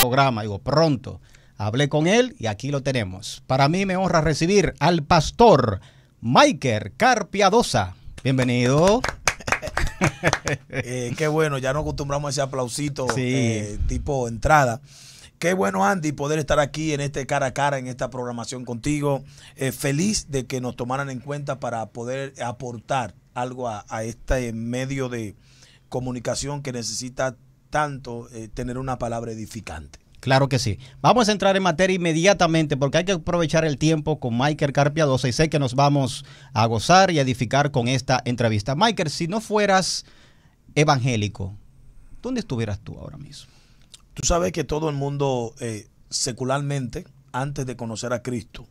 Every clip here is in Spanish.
programa, digo, pronto. Hablé con él y aquí lo tenemos. Para mí me honra recibir al pastor Miker Carpiadosa. Bienvenido. Eh, qué bueno, ya no acostumbramos a ese aplausito eh, tipo entrada. Qué bueno, Andy, poder estar aquí en este cara a cara, en esta programación contigo. Eh, feliz de que nos tomaran en cuenta para poder aportar algo a este medio de comunicación que necesita tanto tener una palabra edificante. Claro que sí. Vamos a entrar en materia inmediatamente porque hay que aprovechar el tiempo con Michael Carpiadosa y sé que nos vamos a gozar y edificar con esta entrevista. Michael, si no fueras evangélico, ¿dónde estuvieras tú ahora mismo? Tú sabes que todo el mundo eh, secularmente, antes de conocer a Cristo,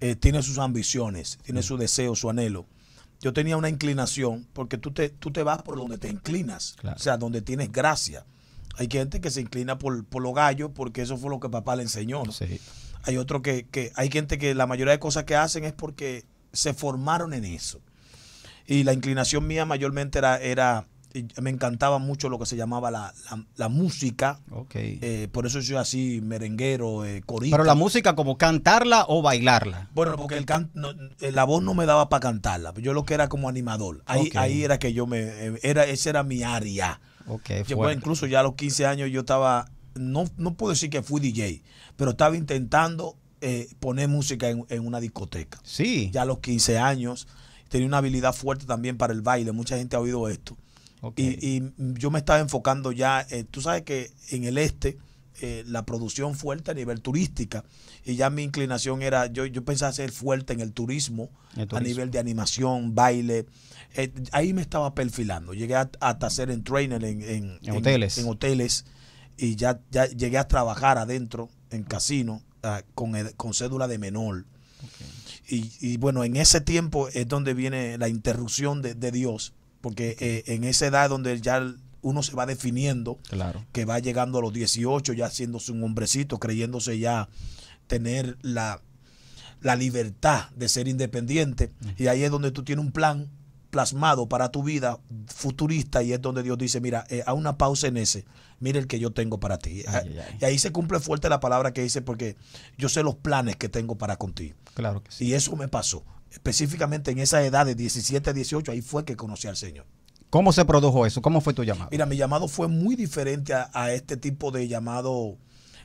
eh, tiene sus ambiciones, tiene su deseo, su anhelo. Yo tenía una inclinación porque tú te, tú te vas por donde te inclinas, o sea, donde tienes gracia hay gente que se inclina por, por los gallos porque eso fue lo que papá le enseñó. Hay otro que, hay gente que la mayoría de cosas que hacen es porque se formaron en eso. Y la inclinación mía mayormente era, era eh, me encantaba mucho lo que se llamaba la, música. Eh, por eso soy así merenguero, eh, Pero la música como cantarla o bailarla. Bueno, porque el can, eh, la voz no me daba para cantarla. Yo lo que era como animador. Ahí, ahí era que yo me era esa era mi área. Okay, incluso ya a los 15 años yo estaba, no, no puedo decir que fui DJ, pero estaba intentando eh, poner música en, una discoteca. Sí. Ya a los 15 años tenía una habilidad fuerte también para el baile, mucha gente ha oído esto. Y, y, yo me estaba enfocando ya, eh, tú sabes que en el este... Eh, la producción fuerte a nivel turística y ya mi inclinación era, yo, yo pensaba ser fuerte en el turismo. a nivel de animación, baile, eh, ahí me estaba perfilando. Llegué a, hasta ser en trainer en, hoteles. En, hoteles. Y ya, ya llegué a trabajar adentro, en casino, ah, con, con, cédula de menor. Y, y, bueno, en ese tiempo es donde viene la interrupción de, Dios, porque eh, en esa edad donde ya uno se va definiendo, que va llegando a los 18, ya haciéndose un hombrecito, creyéndose ya tener la, la libertad de ser independiente. Y ahí es donde tú tienes un plan plasmado para tu vida futurista y es donde Dios dice, mira, eh, a una pausa en ese, mire el que yo tengo para ti. Y ahí se cumple fuerte la palabra que dice, porque yo sé los planes que tengo para contigo. Claro Y eso me pasó, específicamente en esa edad de 17 18, ahí fue que conocí al Señor. ¿Cómo se produjo eso? ¿Cómo fue tu llamado? Mira, mi llamado fue muy diferente a, a este tipo de llamado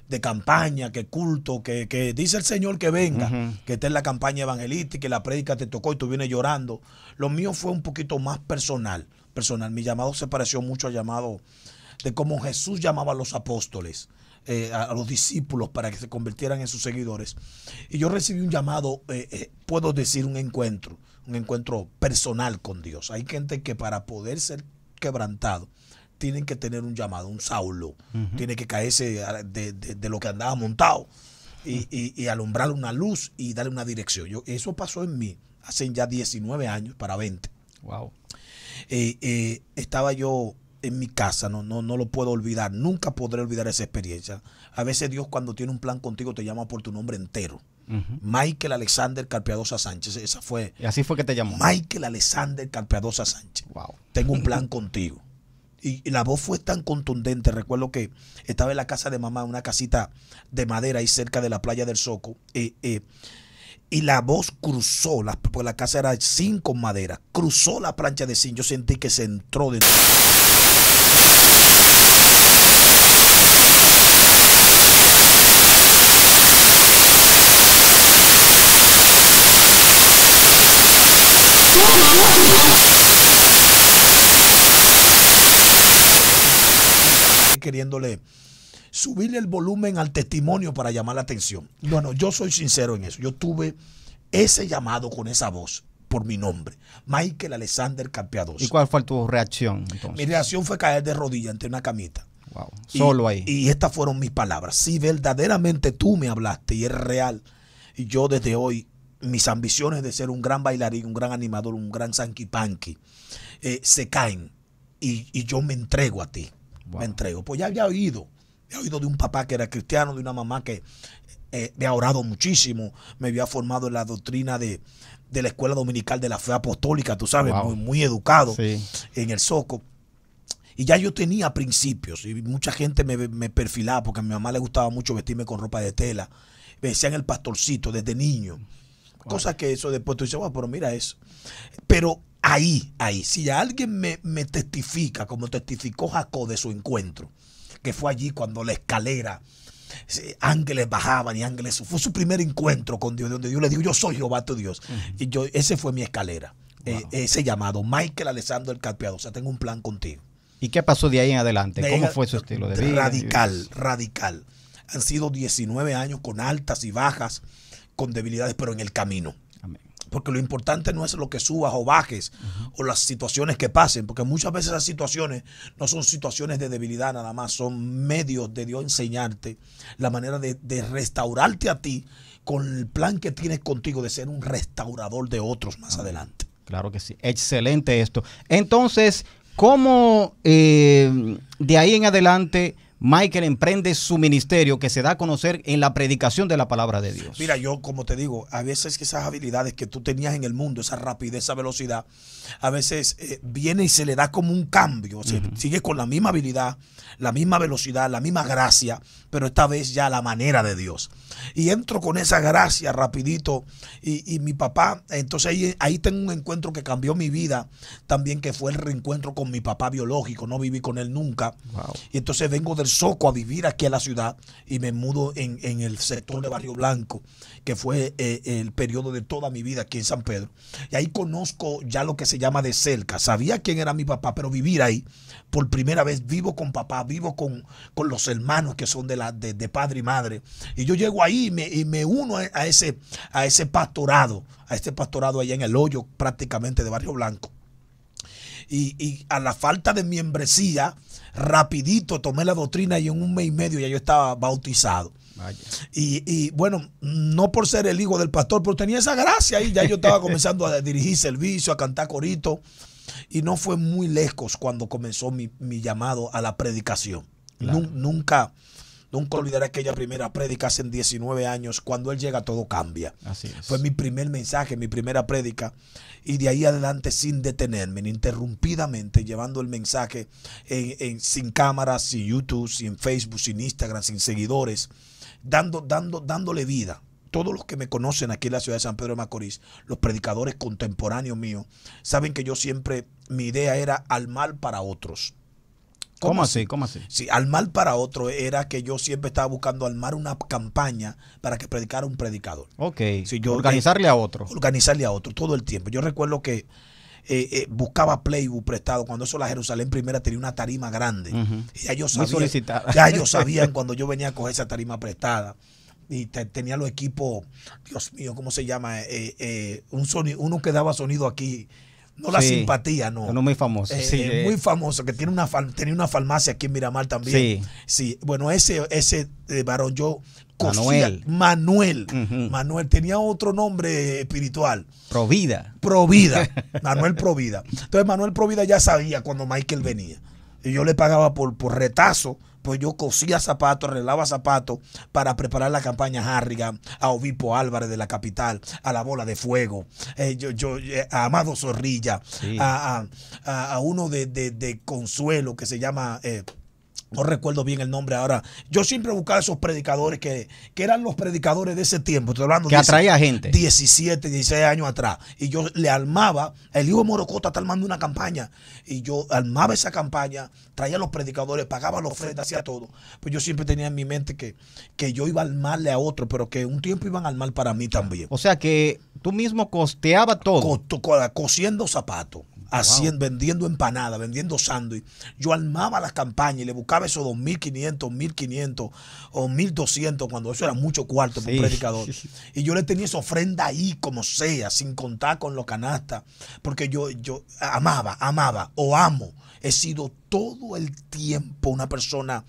de campaña, que culto, que, que dice el Señor que venga, que esté en la campaña evangelística que la predica te tocó y tú vienes llorando. Lo mío fue un poquito más personal, personal. Mi llamado se pareció mucho al llamado de cómo Jesús llamaba a los apóstoles. Eh, a, los discípulos para que se convirtieran en sus seguidores. Y yo recibí un llamado, eh, eh, puedo decir, un encuentro, un encuentro personal con Dios. Hay gente que para poder ser quebrantado, tienen que tener un llamado, un saulo, tiene que caerse de, lo que andaba montado y, alumbrar una luz y darle una dirección. Yo, eso pasó en mí hace ya 19 años para 20. Wow. Eh, eh, estaba yo en mi casa, no, no, lo puedo olvidar, nunca podré olvidar esa experiencia. A veces Dios cuando tiene un plan contigo te llama por tu nombre entero. Michael Alexander Carpeadosa Sánchez, esa fue. Y así fue que te llamó. Michael Alexander Carpeadosa Sánchez. Wow. Tengo un plan contigo. Y, la voz fue tan contundente. Recuerdo que estaba en la casa de mamá, una casita de madera ahí cerca de la playa del Soco. Eh, eh, y la voz cruzó, la, porque la casa era sin con madera, cruzó la plancha de zinc. Yo sentí que se entró dentro. queriéndole subirle el volumen al testimonio para llamar la atención. Bueno, yo soy sincero en eso. Yo tuve ese llamado con esa voz por mi nombre, Michael Alexander Campeador. ¿Y cuál fue tu reacción entonces? Mi reacción fue caer de rodillas ante una camita. Wow, solo ahí. Y estas fueron mis palabras. Si verdaderamente tú me hablaste y es real, y yo desde hoy, mis ambiciones de ser un gran bailarín, un gran animador, un gran sanky panky, eh, se caen y yo me entrego a ti me entrego. Pues ya había oído, He oído de un papá que era cristiano, de una mamá que eh, me ha orado muchísimo, me había formado en la doctrina de, de la Escuela Dominical de la Fe Apostólica, tú sabes, muy, educado en el Soco. Y ya yo tenía principios y mucha gente me, perfilaba porque a mi mamá le gustaba mucho vestirme con ropa de tela. Me decían el pastorcito desde niño. Cosas que eso después tú dices, bueno, pero mira eso. Pero Ahí, ahí. Si alguien me, me testifica, como testificó Jacob de su encuentro, que fue allí cuando la escalera ángeles bajaban y ángeles fue su primer encuentro con Dios donde Dios le dijo yo soy Jehová tu Dios y yo ese fue mi escalera eh, ese llamado Michael Alessandro el Carpeado o sea tengo un plan contigo y qué pasó de ahí en adelante cómo fue su estilo de vida radical radical han sido 19 años con altas y bajas con debilidades pero en el camino porque lo importante no es lo que subas o bajes o las situaciones que pasen, porque muchas veces esas situaciones no son situaciones de debilidad nada más, son medios de Dios enseñarte la manera de, restaurarte a ti con el plan que tienes contigo de ser un restaurador de otros más adelante. Claro que sí, excelente esto. Entonces, ¿cómo eh, de ahí en adelante Michael emprende su ministerio que se da a conocer en la predicación de la palabra de Dios. Mira, yo como te digo, a veces esas habilidades que tú tenías en el mundo, esa rapidez, esa velocidad, a veces eh, viene y se le da como un cambio. Sigue con la misma habilidad, la misma velocidad, la misma gracia, pero esta vez ya la manera de Dios y entro con esa gracia rapidito. Y, mi papá, entonces ahí, ahí, tengo un encuentro que cambió mi vida también, que fue el reencuentro con mi papá biológico, no viví con él nunca. Y entonces vengo del Soco a vivir aquí a la ciudad y me mudo en, el sector de Barrio Blanco, que fue eh, el periodo de toda mi vida aquí en San Pedro. Y ahí conozco ya lo que se llama de cerca. Sabía quién era mi papá, pero vivir ahí, por primera vez vivo con papá, vivo con, los hermanos que son de, la, de, padre y madre. Y yo llego ahí y me, uno a, ese, a ese pastorado, a este pastorado allá en el hoyo prácticamente de Barrio Blanco. Y, a la falta de membresía, rapidito tomé la doctrina y en un mes y medio ya yo estaba bautizado. Y, bueno, no por ser el hijo del pastor, pero tenía esa gracia y ya yo estaba comenzando a dirigir servicio, a cantar corito. Y no fue muy lejos cuando comenzó mi, llamado a la predicación. Nunca, Nunca olvidaré aquella primera prédica hace 19 años. Cuando Él llega, todo cambia. Así Fue mi primer mensaje, mi primera prédica. Y de ahí adelante, sin detenerme, ininterrumpidamente, llevando el mensaje sin cámaras, sin YouTube, sin Facebook, sin Instagram, sin seguidores, dando, dando, dándole vida todos los que me conocen aquí en la ciudad de San Pedro de Macorís, los predicadores contemporáneos míos, saben que yo siempre, mi idea era al mal para otros. ¿Cómo, así? ¿Cómo así? Sí, al mal para otro era que yo siempre estaba buscando armar una campaña para que predicara un predicador. Ok. yo, organizarle eh, a otro. Organizarle a otro todo el tiempo. Yo recuerdo que eh, eh, buscaba playbook prestado. Cuando eso la Jerusalén primera tenía una tarima grande. ya yo sabía, ya ellos sabían cuando yo venía a coger esa tarima prestada. Y tenía los equipos, Dios mío, ¿cómo se llama? un uno que daba sonido aquí no la simpatía, no. Uno muy famoso. Eh, eh, eh. muy famoso, que tiene una tenía una farmacia aquí en Miramar también. Sí. Bueno, ese, ese varón yo Manuel. Manuel. Manuel tenía otro nombre espiritual. Provida. Provida. Manuel Provida. Entonces Manuel Provida ya sabía cuando Michael venía. Y yo le pagaba por, por retazo pues yo cosía zapatos, arreglaba zapatos para preparar la campaña Harrigan, a Obispo Álvarez de la capital, a la bola de fuego, eh, yo, eh, a Amado Zorrilla, a, uno de, Consuelo que se llama... Eh, no recuerdo bien el nombre ahora. Yo siempre buscaba esos predicadores que, eran los predicadores de ese tiempo. Estoy hablando que atraía gente. 17, 16 años atrás. Y yo le armaba. El hijo de Morocota está armando una campaña. Y yo armaba esa campaña, traía los predicadores, pagaba los ofrendas, hacía todo. Pues yo siempre tenía en mi mente que, que yo iba a armarle a otro, pero que un tiempo iban a armar para mí también. O sea que tú mismo costeaba todo. cosiendo zapatos haciendo, vendiendo empanadas, vendiendo sándwich. Yo armaba las campañas y le buscaba esos 2.500, 1.500 o 1.200, cuando eso era mucho cuarto predicador. Y yo le tenía esa ofrenda ahí, como sea, sin contar con los canastas, porque yo, yo amaba, amaba o amo. He sido todo el tiempo una persona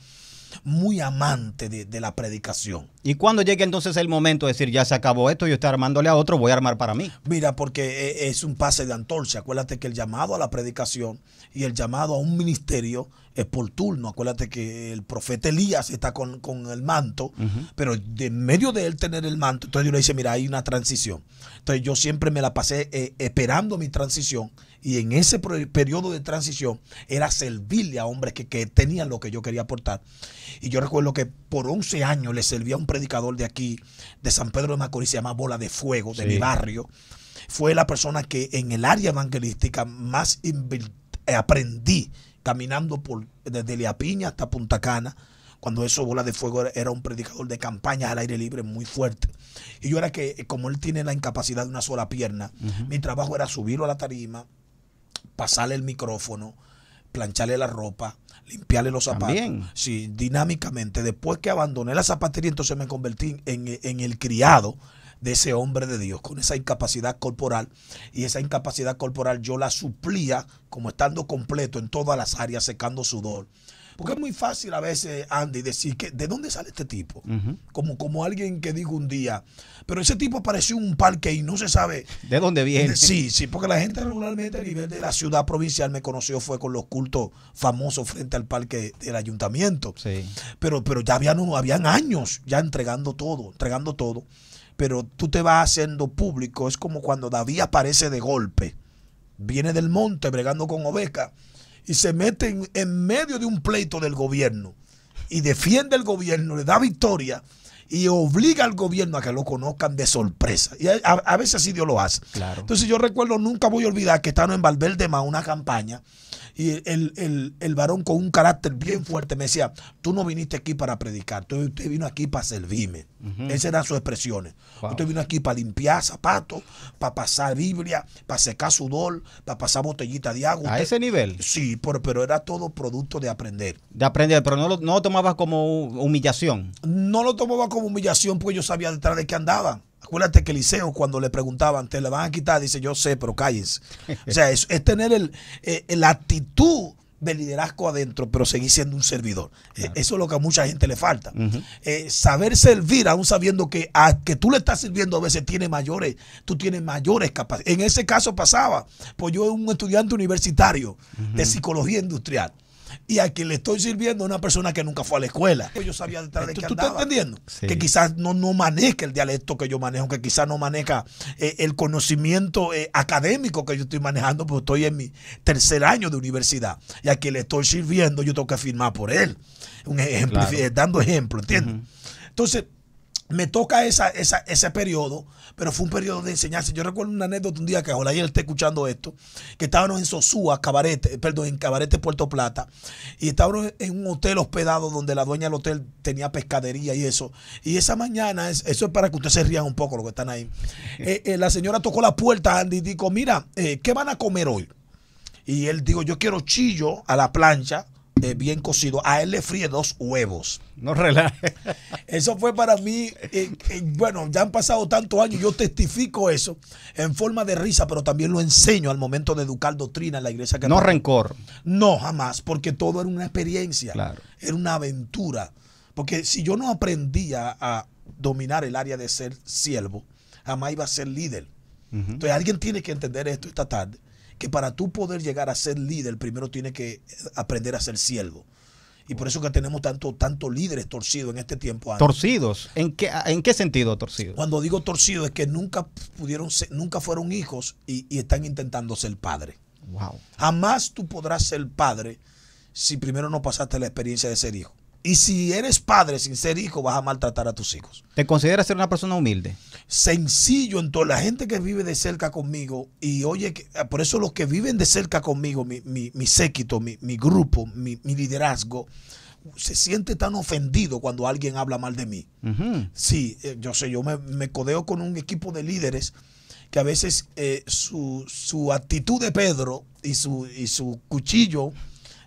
muy amante de, la predicación. ¿Y cuando llegue entonces el momento de decir, ya se acabó esto, yo estoy armándole a otro, voy a armar para mí? Mira, porque eh, es un pase de antorcha. Acuérdate que el llamado a la predicación y el llamado a un ministerio es por turno. Acuérdate que el profeta Elías está con, el manto, pero de medio de él tener el manto, entonces yo le dice, mira, hay una transición. Entonces yo siempre me la pasé eh, esperando mi transición y en ese periodo de transición era servirle a hombres que, tenían lo que yo quería aportar. Y yo recuerdo que por 11 años le servía a un predicador de aquí, de San Pedro de Macorís, se llama Bola de Fuego, de mi barrio. Fue la persona que en el área evangelística más eh, aprendí caminando por, desde Piña hasta Punta Cana, cuando eso Bola de Fuego era un predicador de campañas al aire libre muy fuerte. Y yo era que, eh, como él tiene la incapacidad de una sola pierna, mi trabajo era subirlo a la tarima, pasarle el micrófono, plancharle la ropa, limpiarle los zapatos. También. Sí, dinámicamente. Después que abandoné la zapatería, entonces me convertí en, en el criado, de ese hombre de Dios, con esa incapacidad corporal. Y esa incapacidad corporal yo la suplía como estando completo en todas las áreas, secando sudor. Porque es muy fácil a veces, Andy, decir que de dónde sale este tipo. como, como alguien que dijo un día, pero ese tipo apareció un parque y no se sabe. ¿De dónde viene? Sí, sí, porque la gente regularmente a nivel de la ciudad provincial me conoció fue con los cultos famosos frente al parque del ayuntamiento. Sí. Pero, pero ya habían, habían años ya entregando todo, entregando todo pero tú te vas haciendo público. Es como cuando David aparece de golpe. Viene del monte bregando con Oveca. y se mete en, medio de un pleito del gobierno y defiende el gobierno, le da victoria y obliga al gobierno a que lo conozcan de sorpresa. Y a, veces así Dios lo hace. Entonces yo recuerdo, nunca voy a olvidar que estaban en Valverde Más una campaña y el, varón con un carácter bien fuerte me decía, tú no viniste aquí para predicar, tú, usted vino aquí para servirme. Esas eran sus expresiones. Usted vino aquí para limpiar zapatos, para pasar Biblia, para secar sudor, para pasar botellita de agua. a ese nivel. Sí, pero, pero era todo producto de aprender. De aprender, pero no lo, no tomabas como humillación. No lo tomaba como humillación porque yo sabía detrás de qué andaban. Acuérdate que Liceo, cuando le preguntaban, ¿te la van a quitar? Dice, yo sé, pero cállense. o sea, es, tener eh, eh, la actitud de liderazgo adentro, pero seguir siendo un servidor. Eh, eso es lo que a mucha gente le falta. saber servir, aún sabiendo que a que tú le estás sirviendo a veces tiene mayores, tú tienes mayores capacidades. En ese caso pasaba, pues yo era un estudiante universitario de psicología industrial y a quien le estoy sirviendo es una persona que nunca fue a la escuela. Pues yo sabía detrás de qué ¿Tú, estás entendiendo? Que quizás no, no maneja el dialecto que yo manejo, que quizás no maneja eh, el conocimiento eh, académico que yo estoy manejando, porque estoy en mi tercer año de universidad. Y a quien le estoy sirviendo, yo tengo que firmar por él. Un ejemplo, eh, dando ejemplo, ¿entiendes? Entonces, me toca ese periodo, pero fue un periodo de enseñanza. Yo recuerdo una anécdota un día que ojalá él esté escuchando esto, que estábamos en Sosúa, Cabarete, perdón, en Cabarete Puerto Plata, y estábamos en un hotel hospedado donde la dueña del hotel tenía pescadería y eso. Y esa mañana, eso es para que ustedes se rían un poco los que están ahí. Eh, eh, la señora tocó la puerta, Andy, y dijo, mira, eh, ¿qué van a comer hoy? Y él dijo, yo quiero chillo a la plancha eh, bien cocido, a él le fríe dos huevos. No relaje. Eso fue para mí, eh, eh, bueno, ya han pasado tantos años, yo testifico eso en forma de risa, pero también lo enseño al momento de educar doctrina en la iglesia. Que no rencor. No, jamás, porque todo era una experiencia, era una aventura. Porque si yo no aprendía a dominar el área de ser siervo, jamás iba a ser líder. Entonces alguien tiene que entender esto esta tarde que para tú poder llegar a ser líder, primero tienes que aprender a ser siervo. Y por eso que tenemos tantos tanto líderes torcidos en este tiempo. ¿Torcidos? ¿En qué, ¿En qué sentido torcidos? Cuando digo torcido es que nunca pudieron ser, nunca fueron hijos y, están intentando ser padre. Wow. Jamás tú podrás ser padre si primero no pasaste la experiencia de ser hijo. Y si eres padre sin ser hijo, vas a maltratar a tus hijos. ¿Te consideras ser una persona humilde? Sencillo, entonces la gente que vive de cerca conmigo, y oye, ah, por eso los que viven de cerca conmigo, mi, séquito, mi, grupo, mi, liderazgo, se siente tan ofendido cuando alguien habla mal de mí. Sí, eh, yo sé, yo me, codeo con un equipo de líderes que a veces eh, su, su, actitud de Pedro y su, y su cuchillo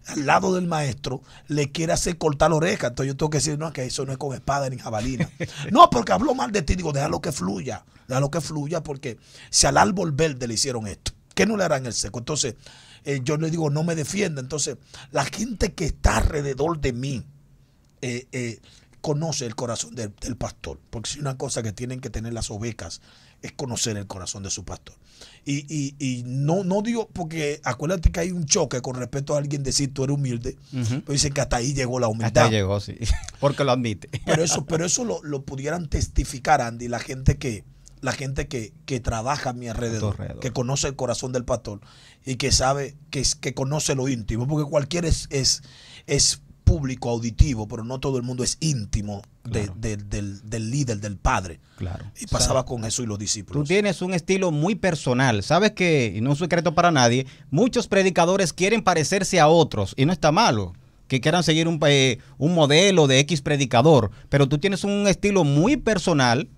al lado del maestro le quiere hacer cortar la oreja. Entonces yo tengo que decir, no, que eso no es con espada ni jabalina. no, porque habló mal de ti. Digo, lo que fluya, lo que fluya, porque si al árbol verde le hicieron esto, ¿qué no le harán el seco? Entonces eh, yo le digo, no me defienda. Entonces la gente que está alrededor de mí eh, eh, conoce el corazón del, del pastor, porque es una cosa que tienen que tener las ovejas es conocer el corazón de su pastor. Y, no, no digo, porque acuérdate que hay un choque con respecto a alguien decir tú eres humilde, pero dicen que hasta ahí llegó la humildad. Hasta ahí llegó, sí, porque lo admite. Pero eso, pero eso lo, pudieran testificar, Andy, la gente que la gente que, trabaja a mi alrededor, que conoce el corazón del pastor y que sabe, que, que conoce lo íntimo, porque cualquiera es público auditivo, pero no todo el mundo es íntimo del, líder, del padre. Claro. Y pasaba con eso y los discípulos. Tú tienes un estilo muy personal. Sabes que, y no es un secreto para nadie, muchos predicadores quieren parecerse a otros y no está malo que quieran seguir un, eh, un modelo de X predicador, pero tú tienes un estilo muy personal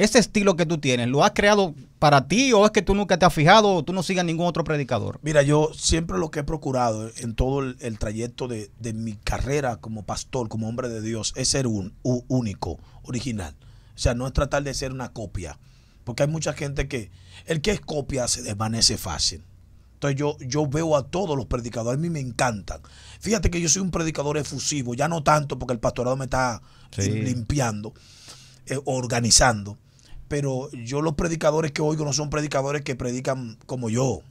ese estilo que tú tienes, ¿lo has creado para ti o es que tú nunca te has fijado o tú no sigas ningún otro predicador? Mira, yo siempre lo que he procurado en todo el, trayecto de, mi carrera como pastor, como hombre de Dios, es ser un, único, original. O sea, no es tratar de ser una copia. Porque hay mucha gente que, el que es copia se desvanece fácil. Entonces yo, yo veo a todos los predicadores, a mí me encantan. Fíjate que yo soy un predicador efusivo, ya no tanto porque el pastorado me está limpiando, eh, organizando pero yo los predicadores que oigo no son predicadores que predican como yo.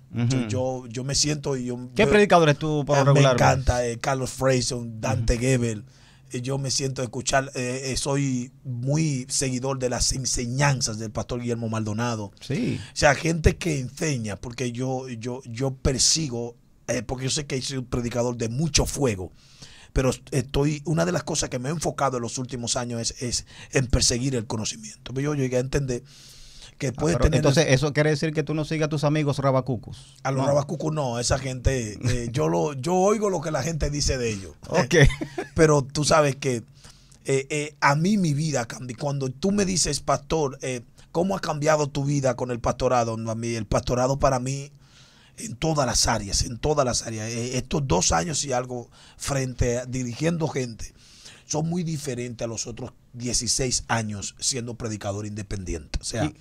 yo, yo, me siento yo... ¿Qué predicadores tú por ah, regular? Me pues? encanta eh, Carlos Frayson Dante Gebel. Eh, yo me siento escuchar, eh, soy muy seguidor de las enseñanzas del pastor Guillermo Maldonado. Sí. O sea, gente que enseña, porque yo, yo, yo persigo, porque yo sé que soy un predicador de mucho fuego pero estoy, una de las cosas que me he enfocado en los últimos años es, en perseguir el conocimiento. Pues yo llegué a entender que ah, puede tener. Entonces, eso quiere decir que tú no sigas a tus amigos rabacucos. A los rabacucos no, esa gente, eh, yo lo, yo oigo lo que la gente dice de ellos. Ok. pero tú sabes que eh, eh, a mí mi vida cambió. Cuando tú me dices, pastor, ¿cómo ha cambiado tu vida con el pastorado? a mí, el pastorado para mí en todas las áreas, en todas las áreas. Eh, estos dos años y algo frente dirigiendo gente son muy diferentes a los otros 16 años siendo predicador independiente. O sea,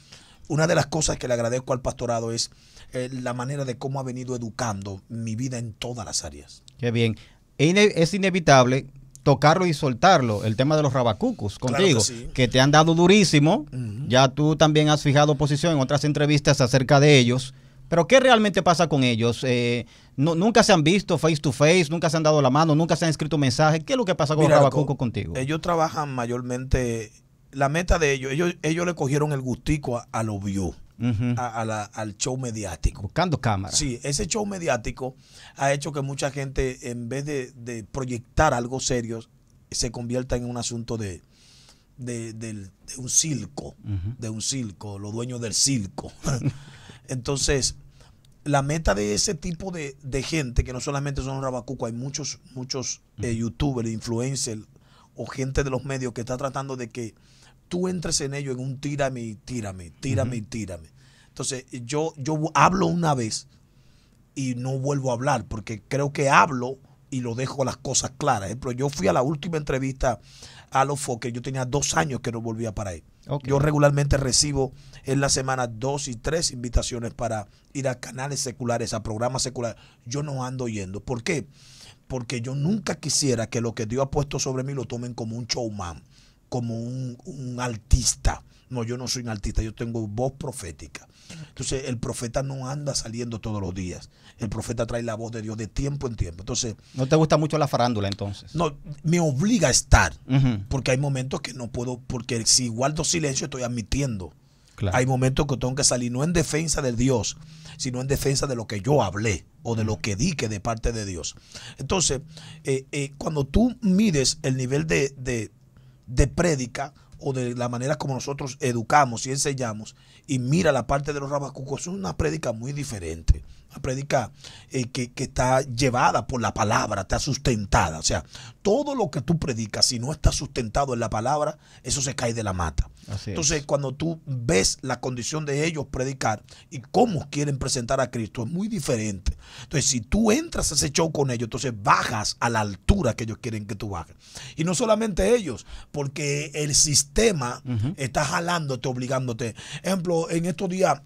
una de las cosas que le agradezco al pastorado es eh, la manera de cómo ha venido educando mi vida en todas las áreas. Qué bien. E es inevitable tocarlo y soltarlo, el tema de los rabacucos contigo, que, te han dado durísimo, ya tú también has fijado posición en otras entrevistas acerca de ellos, pero ¿qué realmente pasa con ellos? Eh, no, nunca se han visto face to face, nunca se han dado la mano, nunca se han escrito mensajes. ¿Qué es lo que pasa con Rabacuco contigo? Ellos trabajan mayormente, la meta de ellos, ellos, ellos le cogieron el gustico a, lo a, la, al show mediático. Buscando cámara. Sí, ese show mediático ha hecho que mucha gente, en vez de, proyectar algo serio, se convierta en un asunto de, de, un circo, de un circo, los dueños del circo. Entonces, la meta de ese tipo de, gente, que no solamente son rabacuco, hay muchos, muchos eh, youtubers, influencers o gente de los medios que está tratando de que tú entres en ello en un tírame y tírame, tírame y Entonces, yo, yo hablo una vez y no vuelvo a hablar porque creo que hablo y lo dejo las cosas claras. Pero yo fui a la última entrevista a los Fokker, yo tenía dos años que no volvía para ahí. Yo regularmente recibo en la semana dos y tres invitaciones para ir a canales seculares, a programas seculares. Yo no ando yendo. ¿Por qué? Porque yo nunca quisiera que lo que Dios ha puesto sobre mí lo tomen como un showman, como un, un artista. No, yo no soy un artista, yo tengo voz profética. Entonces, el profeta no anda saliendo todos los días. El profeta trae la voz de Dios de tiempo en tiempo. Entonces. ¿No te gusta mucho la farándula entonces? No, me obliga a estar. Porque hay momentos que no puedo, porque si guardo silencio estoy admitiendo. Hay momentos que tengo que salir no en defensa del Dios, sino en defensa de lo que yo hablé o de lo que di de parte de Dios. Entonces, eh, eh, cuando tú mides el nivel de, de, de prédica o de la manera como nosotros educamos y enseñamos, y mira la parte de los rabacucos, es una prédica muy diferente a predicar eh, que, está llevada por la palabra, está sustentada. O sea, todo lo que tú predicas, si no está sustentado en la palabra, eso se cae de la mata. Entonces, cuando tú ves la condición de ellos predicar y cómo quieren presentar a Cristo, es muy diferente. Entonces, si tú entras a ese show con ellos, entonces bajas a la altura que ellos quieren que tú bajes. Y no solamente ellos, porque el sistema está jalándote, obligándote. Ejemplo, en estos días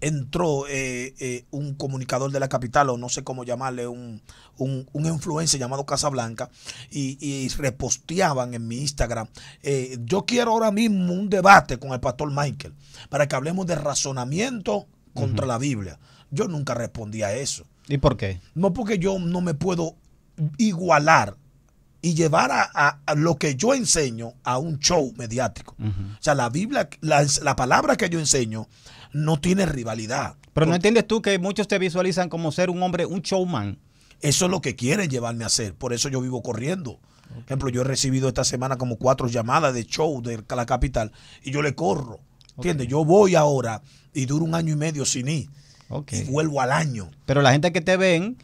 entró eh, eh, un comunicador de la capital, o no sé cómo llamarle, un, un, influencer llamado Casablanca, y, y reposteaban en mi Instagram. Eh, yo quiero ahora mismo un debate con el pastor Michael para que hablemos de razonamiento contra la Biblia. Yo nunca respondí a eso. ¿Y por qué? No porque yo no me puedo igualar y llevar a, lo que yo enseño a un show mediático. O sea, la Biblia, la, la, palabra que yo enseño no tiene rivalidad. Pero no entiendes tú que muchos te visualizan como ser un hombre, un showman. Eso es lo que quieren llevarme a hacer. Por eso yo vivo corriendo. Por ejemplo, yo he recibido esta semana como cuatro llamadas de show de la capital y yo le corro. ¿Entiendes? Yo voy ahora y duro un año y medio sin ir. Y vuelvo al año. Pero la gente que te ven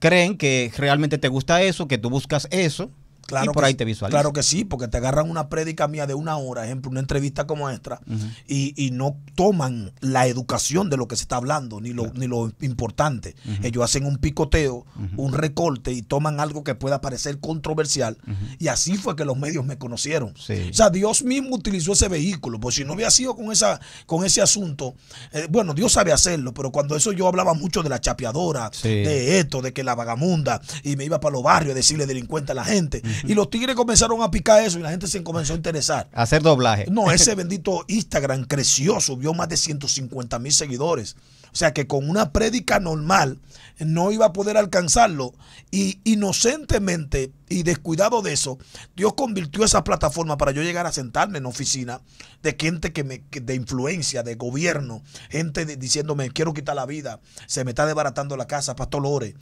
creen que realmente te gusta eso, que tú buscas eso Claro por que, ahí te visualizas. Claro que sí, porque te agarran una prédica mía de una hora, ejemplo, una entrevista como esta, y, no toman la educación de lo que se está hablando, ni lo, ni lo importante. Ellos hacen un picoteo, un recorte y toman algo que pueda parecer controversial. Y así fue que los medios me conocieron. O sea, Dios mismo utilizó ese vehículo, porque si no hubiera sido con, esa, con ese asunto, eh, bueno, Dios sabe hacerlo, pero cuando eso yo hablaba mucho de la chapeadora, de esto, de que la vagamunda, y me iba para los barrios a decirle delincuente a la gente y los tigres comenzaron a picar eso y la gente se comenzó a interesar. hacer doblaje. No, ese bendito Instagram creció, subió más de 150 mil seguidores. O sea que con una prédica normal no iba a poder alcanzarlo. Y inocentemente y descuidado de eso, Dios convirtió esa plataforma para yo llegar a sentarme en oficina de gente que me, de influencia, de gobierno, gente diciéndome quiero quitar la vida, se me está desbaratando la casa, Pastor Lore.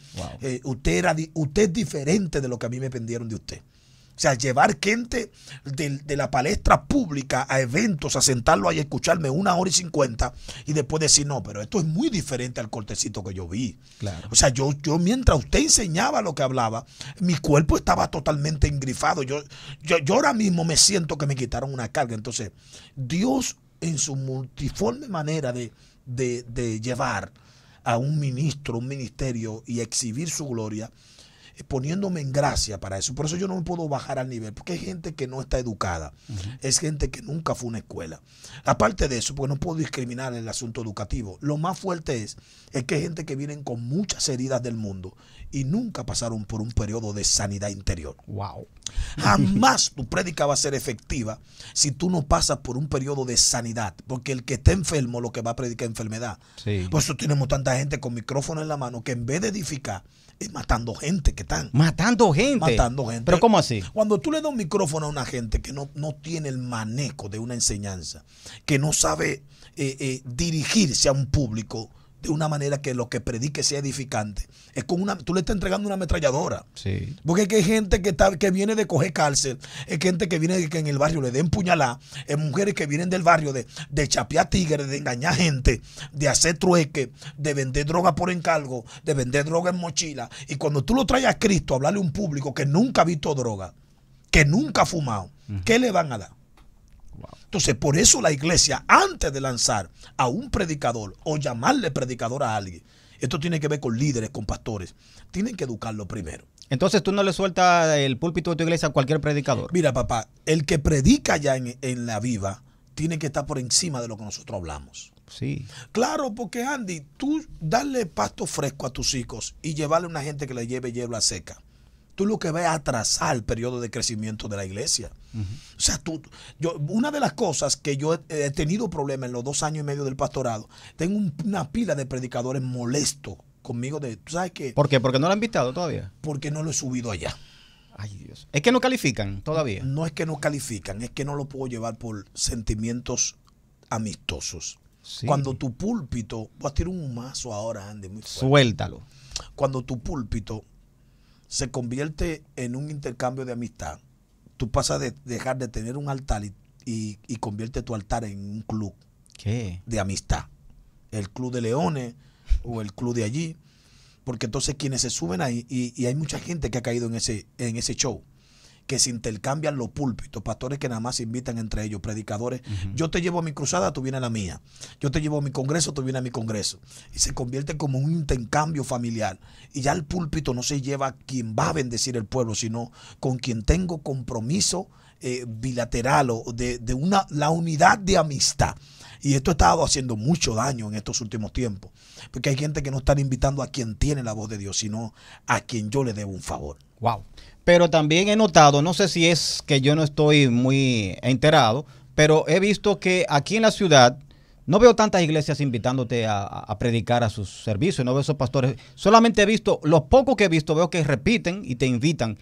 Eh, usted, usted es diferente de lo que a mí me pendieron de usted. O sea, llevar gente de, la palestra pública a eventos, a sentarlo ahí a escucharme una hora y cincuenta y después decir, no, pero esto es muy diferente al cortecito que yo vi. Claro. O sea, yo, yo mientras usted enseñaba lo que hablaba, mi cuerpo estaba totalmente engrifado. Yo, yo, ahora mismo me siento que me quitaron una carga. Entonces, Dios en su multiforme manera de, de llevar a un ministro, un ministerio y exhibir su gloria, eh, poniéndome en gracia para eso. Por eso yo no puedo bajar al nivel, porque hay gente que no está educada, es gente que nunca fue a una escuela. Aparte de eso, porque no puedo discriminar el asunto educativo, lo más fuerte es, es que hay gente que vienen con muchas heridas del mundo y nunca pasaron por un periodo de sanidad interior. Wow. Jamás tu prédica va a ser efectiva si tú no pasas por un periodo de sanidad, porque el que está enfermo lo que va a predicar enfermedad. Por eso tenemos tanta gente con micrófono en la mano que en vez de edificar, es matando gente que están. Matando gente. Pero ¿cómo así? Cuando tú le das un micrófono a una gente que no, no tiene el manejo de una enseñanza, que no sabe eh, eh, dirigirse a un público, de una manera que lo que predique sea edificante. Es con una, tú le estás entregando una ametralladora. Sí. Porque hay gente que, que viene de coger cárcel, es gente que viene que en el barrio le den puñalada, es mujeres que vienen del barrio de, de chapear tigres, de engañar gente, de hacer trueque, de vender droga por encargo, de vender droga en mochila. Y cuando tú lo traes a Cristo, hablarle a un público que nunca ha visto droga, que nunca ha fumado, ¿qué le van a dar? Entonces, por eso la iglesia, antes de lanzar a un predicador o llamarle predicador a alguien, esto tiene que ver con líderes, con pastores, tienen que educarlo primero. Entonces tú no le sueltas el púlpito de tu iglesia a cualquier predicador. Mira, papá, el que predica ya en, la viva tiene que estar por encima de lo que nosotros hablamos. Sí. Claro, porque Andy, tú darle pasto fresco a tus hijos y llevarle a una gente que le lleve hierba seca tú lo que vas a atrasar el periodo de crecimiento de la iglesia. O sea, tú, yo, una de las cosas que yo he, tenido problemas en los dos años y medio del pastorado, tengo una pila de predicadores molestos conmigo de, ¿tú sabes qué? ¿Por qué? Porque no lo han invitado todavía. Porque no lo he subido allá. Ay Dios. Es que no califican todavía. No es que no califican, es que no lo puedo llevar por sentimientos amistosos. Cuando tu púlpito, voy a tirar un mazo ahora, Andy, muy Suéltalo. Cuando tu púlpito se convierte en un intercambio de amistad. Tú pasas de dejar de tener un altar y, y, convierte tu altar en un club de amistad. El club de leones o el club de allí. Porque entonces quienes se suben ahí, y, y hay mucha gente que ha caído en ese, en ese show que se intercambian los púlpitos, pastores que nada más se invitan entre ellos, predicadores. Yo te llevo a mi cruzada, tú vienes a la mía. Yo te llevo a mi congreso, tú vienes a mi congreso. Y se convierte como un intercambio familiar. Y ya el púlpito no se lleva a quien va a bendecir el pueblo, sino con quien tengo compromiso eh, bilateral o de, una, la unidad de amistad. Y esto ha estado haciendo mucho daño en estos últimos tiempos, porque hay gente que no está invitando a quien tiene la voz de Dios, sino a quien yo le debo un favor. Wow. Pero también he notado, no sé si es que yo no estoy muy enterado, pero he visto que aquí en la ciudad no veo tantas iglesias invitándote a, predicar a sus servicios, no veo esos pastores. Solamente he visto, los pocos que he visto, veo que repiten y te invitan.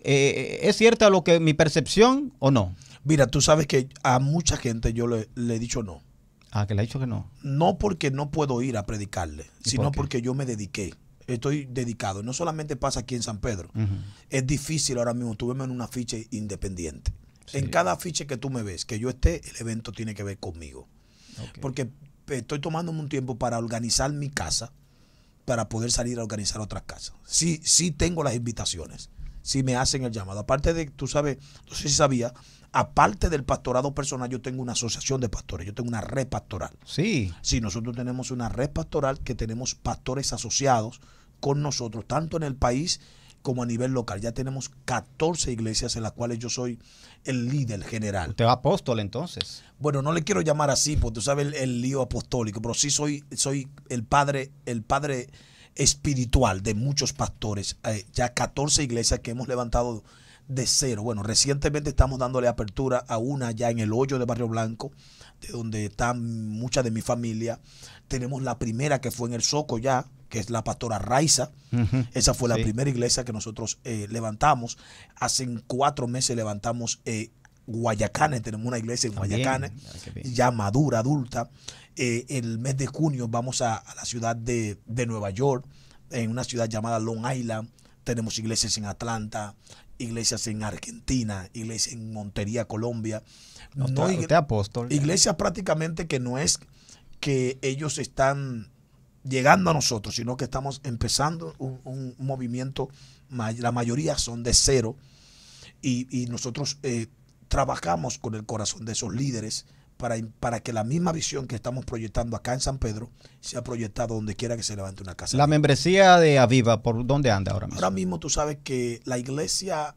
Eh, ¿Es cierta lo que mi percepción o no? Mira, tú sabes que a mucha gente yo le, he dicho no. Ah, que le he dicho que no. No porque no puedo ir a predicarle, sino porque yo me dediqué estoy dedicado. No solamente pasa aquí en San Pedro. Es difícil ahora mismo tú en una afiche independiente. En cada afiche que tú me ves, que yo esté, el evento tiene que ver conmigo. Porque eh, estoy tomándome un tiempo para organizar mi casa, para poder salir a organizar otras casas. Sí, sí tengo las invitaciones, sí me hacen el llamado. Aparte de, tú sabes, no sé si sabía, aparte del pastorado personal, yo tengo una asociación de pastores, yo tengo una red pastoral. Sí. Sí, nosotros tenemos una red pastoral que tenemos pastores asociados con nosotros, tanto en el país como a nivel local. Ya tenemos 14 iglesias en las cuales yo soy el líder general. Usted va apóstol entonces. Bueno, no le quiero llamar así, porque tú sabes el, lío apostólico, pero sí soy, soy el padre, el padre espiritual de muchos pastores. Eh, ya 14 iglesias que hemos levantado de cero. Bueno, recientemente estamos dándole apertura a una ya en el hoyo de Barrio Blanco, de donde están mucha de mi familia. Tenemos la primera que fue en el Soco ya, que es la pastora Raiza. Esa fue la primera iglesia que nosotros eh, levantamos. Hace cuatro meses levantamos eh, Guayacanes, tenemos una iglesia en Guayacanes, ah, ya madura, adulta. Eh, el mes de junio vamos a, la ciudad de, de Nueva York, en una ciudad llamada Long Island tenemos iglesias en Atlanta, iglesias en Argentina, iglesias en Montería, Colombia. No, Iglesias prácticamente que no es que ellos están llegando a nosotros, sino que estamos empezando un, movimiento, la mayoría son de cero, y, nosotros eh, trabajamos con el corazón de esos líderes para, que la misma visión que estamos proyectando acá en San Pedro sea proyectada donde quiera que se levante una casa. La membresía de Aviva, ¿por dónde anda ahora mismo? Ahora mismo tú sabes que la iglesia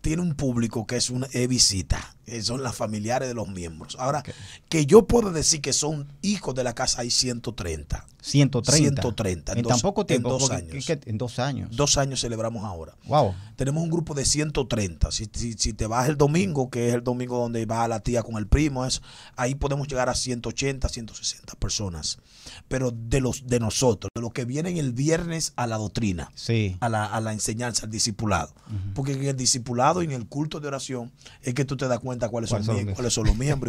tiene un público que es una e visita. Eh, son las familiares de los miembros. Ahora, que yo puedo decir que son hijos de la casa, hay 130. 130. 130. En, dos, años. en dos años. Dos años celebramos ahora. Wow. Tenemos un grupo de 130. Si, te vas el domingo, que es el domingo donde va la tía con el primo, eso, ahí podemos llegar a 180, 160 personas. Pero de los de nosotros, de los que vienen el viernes a la doctrina, a, la, a la enseñanza, al discipulado. Porque en el discipulado y en el culto de oración es que tú te das cuenta cuáles, son, los miembros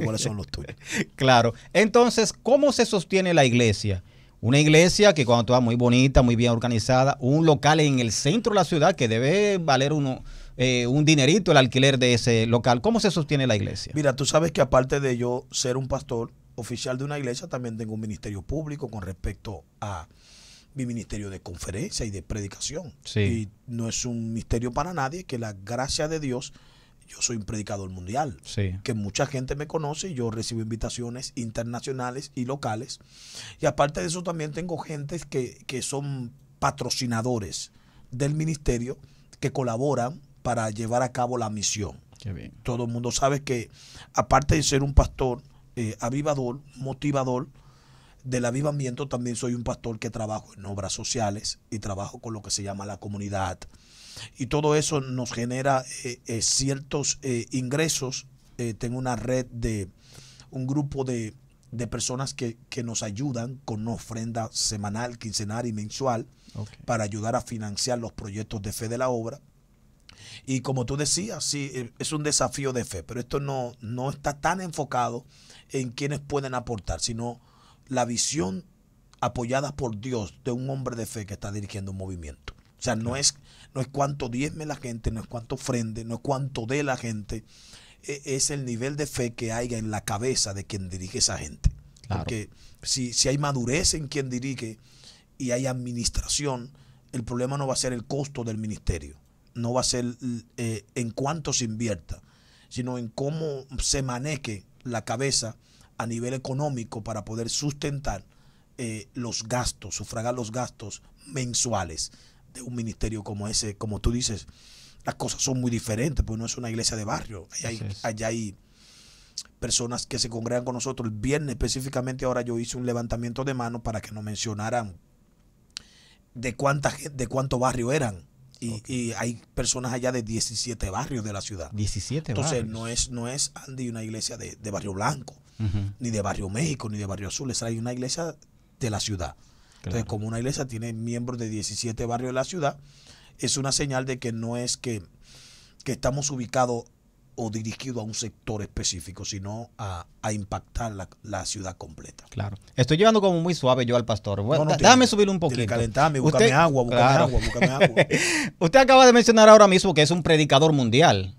y cuáles son los tuyos. Claro. Entonces, ¿cómo se sostiene la iglesia? Una iglesia que cuando está muy bonita, muy bien organizada, un local en el centro de la ciudad que debe valer uno, eh, un dinerito el alquiler de ese local. ¿Cómo se sostiene la iglesia? Mira, tú sabes que aparte de yo ser un pastor oficial de una iglesia, también tengo un ministerio público con respecto a mi ministerio de conferencia y de predicación. Y no es un misterio para nadie que la gracia de Dios yo soy un predicador mundial, que mucha gente me conoce, yo recibo invitaciones internacionales y locales. Y aparte de eso también tengo gente que, son patrocinadores del ministerio que colaboran para llevar a cabo la misión. Todo el mundo sabe que aparte de ser un pastor eh, avivador, motivador, del avivamiento también soy un pastor que trabajo en obras sociales y trabajo con lo que se llama la comunidad, y todo eso nos genera eh, eh, ciertos eh, ingresos. tengo una red de un grupo de, personas que, nos ayudan con una ofrenda semanal, quincenal y mensual para ayudar a financiar los proyectos de fe de la obra. Y como tú decías, sí, es un desafío de fe, pero esto no, no está tan enfocado en quienes pueden aportar, sino la visión apoyada por Dios de un hombre de fe que está dirigiendo un movimiento. O sea, no es no es cuánto diezme la gente, no es cuánto ofrende, no es cuánto dé la gente. E-, es el nivel de fe que haya en la cabeza de quien dirige esa gente. Porque si, si hay madurez en quien dirige y hay administración, el problema no va a ser el costo del ministerio, no va a ser eh, en cuánto se invierta, sino en cómo se maneje la cabeza a nivel económico para poder sustentar eh, los gastos, sufragar los gastos mensuales de un ministerio como ese, como tú dices, las cosas son muy diferentes, pues no es una iglesia de barrio. Allá hay, personas que se congregan con nosotros. El viernes específicamente ahora yo hice un levantamiento de manos para que nos mencionaran de cuánta de cuánto barrio eran. Y, hay personas allá de 17 barrios de la ciudad. 17 Entonces, no es, no es Andy una iglesia de, de Barrio Blanco, ni de Barrio México, ni de Barrio Azul. Es una iglesia de la ciudad. Entonces, como una iglesia tiene miembros de 17 barrios de la ciudad, es una señal de que no es que, estamos ubicados o dirigidos a un sector específico, sino a, impactar la, ciudad completa. Claro. Estoy llevando como muy suave yo al pastor. Bueno, déjame subir un poquito. Calentame, búscame Usted, agua, búscame agua, búscame agua. usted acaba de mencionar ahora mismo que es un predicador mundial.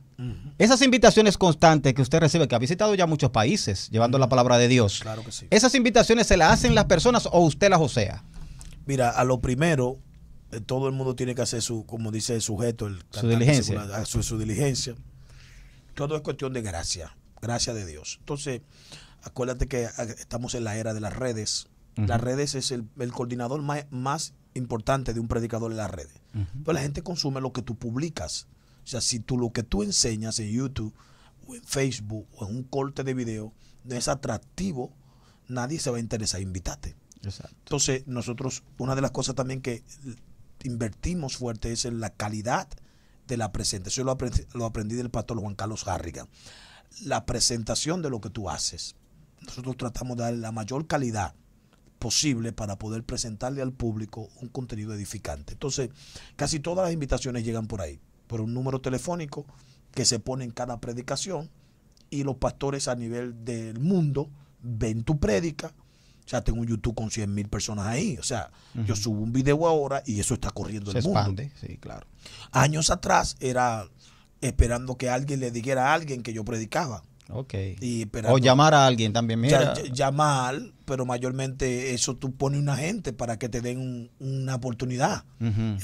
Esas invitaciones constantes que usted recibe, que ha visitado ya muchos países llevando la palabra de Dios. Claro que sí. ¿Esas invitaciones se las hacen las personas o usted las osea? Mira, a lo primero, eh, todo el mundo tiene que hacer su, como dice el sujeto, su diligencia. Todo es cuestión de gracia, gracia de Dios. Entonces, acuérdate que ah, estamos en la era de las redes. Las redes es el, coordinador más, importante de un predicador en las redes. la gente consume lo que tú publicas. O sea, si tú lo que tú enseñas en YouTube o en Facebook o en un corte de video no es atractivo, nadie se va a interesar invitarte. Entonces, nosotros, una de las cosas también que invertimos fuerte es en la calidad de la presentación. Eso lo aprendí, del pastor Juan Carlos Harrigan. La presentación de lo que tú haces. Nosotros tratamos de darle la mayor calidad posible para poder presentarle al público un contenido edificante. Entonces, casi todas las invitaciones llegan por ahí, por un número telefónico que se pone en cada predicación y los pastores a nivel del mundo ven tu prédica, o sea, tengo un YouTube con 100,000 mil personas ahí. O sea, yo subo un video ahora y eso está corriendo en el mundo. Sí, claro. Años atrás era esperando que alguien le dijera a alguien que yo predicaba. Ok. o llamar a alguien también, mira. llamar, pero mayormente eso tú pones una gente para que te den una oportunidad.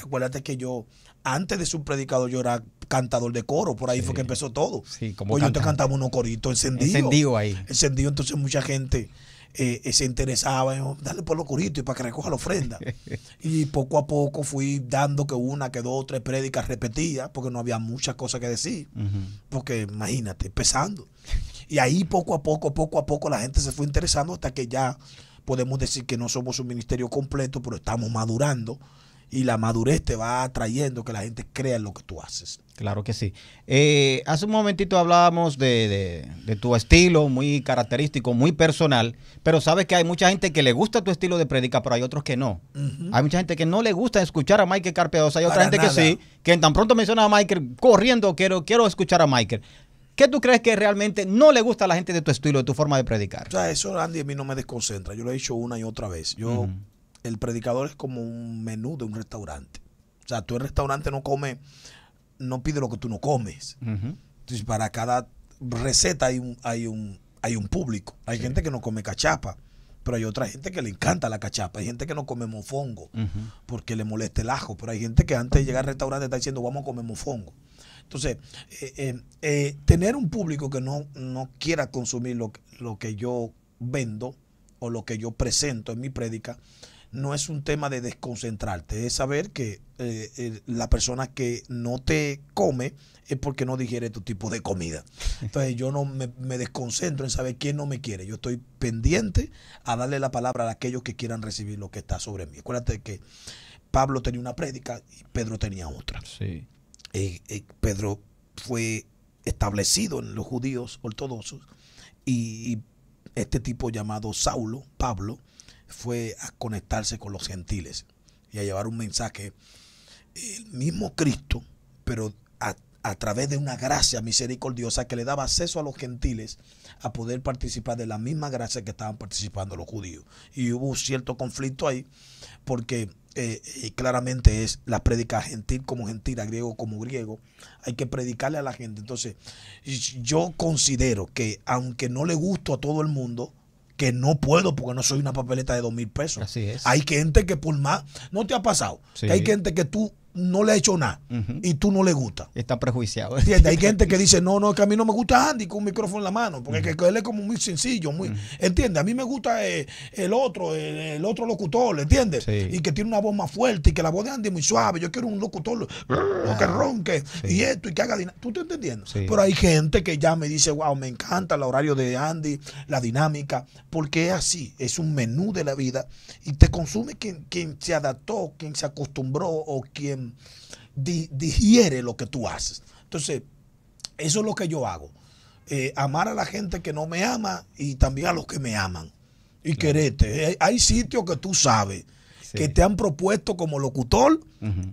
acuérdate que yo, antes de ser predicador, yo era cantador de coro, por ahí fue que empezó todo. Sí, como pues yo te cantaba unos coritos encendidos. Encendido ahí. Encendido, entonces mucha gente eh, eh, se interesaba en darle por los curitos y para que recoja la ofrenda. y poco a poco fui dando que una, que dos, tres prédicas repetidas, porque no había muchas cosas que decir. Porque imagínate, empezando. Y ahí poco a poco, poco a poco la gente se fue interesando hasta que ya podemos decir que no somos un ministerio completo, pero estamos madurando. Y la madurez te va atrayendo que la gente crea en lo que tú haces. Claro que sí. Eh, hace un momentito hablábamos de, tu estilo muy característico, muy personal, pero sabes que hay mucha gente que le gusta tu estilo de predicar, pero hay otros que no. Hay mucha gente que no le gusta escuchar a Michael Carpeosa, hay otra gente que sí, que tan pronto menciona a Michael, corriendo, quiero, quiero escuchar a Michael. ¿Qué tú crees que realmente no le gusta a la gente de tu estilo, de tu forma de predicar? O sea, eso, Andy, a mí no me desconcentra. Yo lo he dicho una y otra vez. Yo, El predicador es como un menú de un restaurante. O sea, tú el restaurante no comes no pide lo que tú no comes. Entonces, para cada receta hay un, hay un, hay un público. Hay gente que no come cachapa, pero hay otra gente que le encanta la cachapa. Hay gente que no come mofongo porque le molesta el ajo. Pero hay gente que antes de llegar al restaurante está diciendo, vamos a comer mofongo. Entonces, eh, eh, eh, tener un público que no, quiera consumir lo, lo que yo vendo o lo que yo presento en mi prédica, no es un tema de desconcentrarte, es saber que eh, la persona que no te come es porque no digiere tu tipo de comida. Entonces yo no me, desconcentro en saber quién no me quiere. Yo estoy pendiente a darle la palabra a aquellos que quieran recibir lo que está sobre mí. Acuérdate que Pablo tenía una prédica y Pedro tenía otra. Eh, eh, Pedro fue establecido en los judíos ortodoxos y este tipo llamado Saulo, Pablo, fue a conectarse con los gentiles y a llevar un mensaje, el mismo Cristo, pero a, través de una gracia misericordiosa que le daba acceso a los gentiles a poder participar de la misma gracia que estaban participando los judíos. Y hubo cierto conflicto ahí, porque eh, eh, claramente es la predica gentil como gentil, a griego como griego. Hay que predicarle a la gente. Entonces, yo considero que aunque no le gusto a todo el mundo, que no puedo porque no soy una papeleta de dos mil pesos. Así es. Hay gente que por más, no te ha pasado, hay gente que tú no le ha hecho nada y tú no le gusta. Está prejuiciado. Hay gente que dice, no, no, que a mí no me gusta Andy con un micrófono en la mano, porque él es como muy sencillo, muy, A mí me gusta eh, el otro, el, otro locutor, ¿entiendes? Y que tiene una voz más fuerte y que la voz de Andy es muy suave. Yo quiero un locutor ah, que ronque y esto y que haga dinámica. ¿Tú te entendiendo? Pero hay gente que ya me dice, wow, me encanta el horario de Andy, la dinámica, porque es así, es un menú de la vida y te consume quien se adaptó, quien se acostumbró o quien Em, digiere lo que tú haces. Entonces, eso es lo que yo hago. Eh, amar a la gente que no me ama y también a los que me aman. Y quererte. hay sitios que tú sabes que te han propuesto como locutor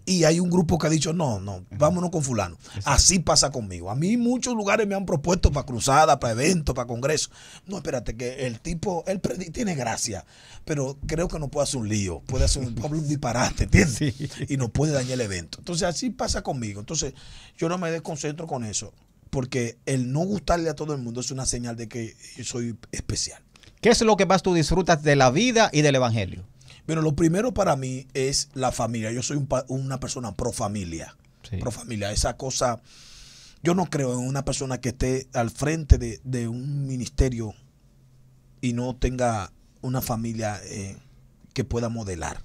y hay un grupo que ha dicho, no, no, vámonos con fulano. Así pasa conmigo. A mí muchos lugares me han propuesto para cruzadas, para eventos, para congresos. No, espérate, que el tipo, él tiene gracia, pero creo que no puede hacer un lío, puede hacer un, un disparate, ¿entiendes? Y no puede dañar el evento. Entonces así pasa conmigo. Entonces yo no me desconcentro con eso. Porque el no gustarle a todo el mundo es una señal de que soy especial. ¿Qué es lo que más tú disfrutas de la vida y del Evangelio? Bueno, lo primero para mí es la familia. Yo soy una persona pro familia. Pro familia. Esa cosa, yo no creo en una persona que esté al frente de, un ministerio y no tenga una familia eh, que pueda modelar.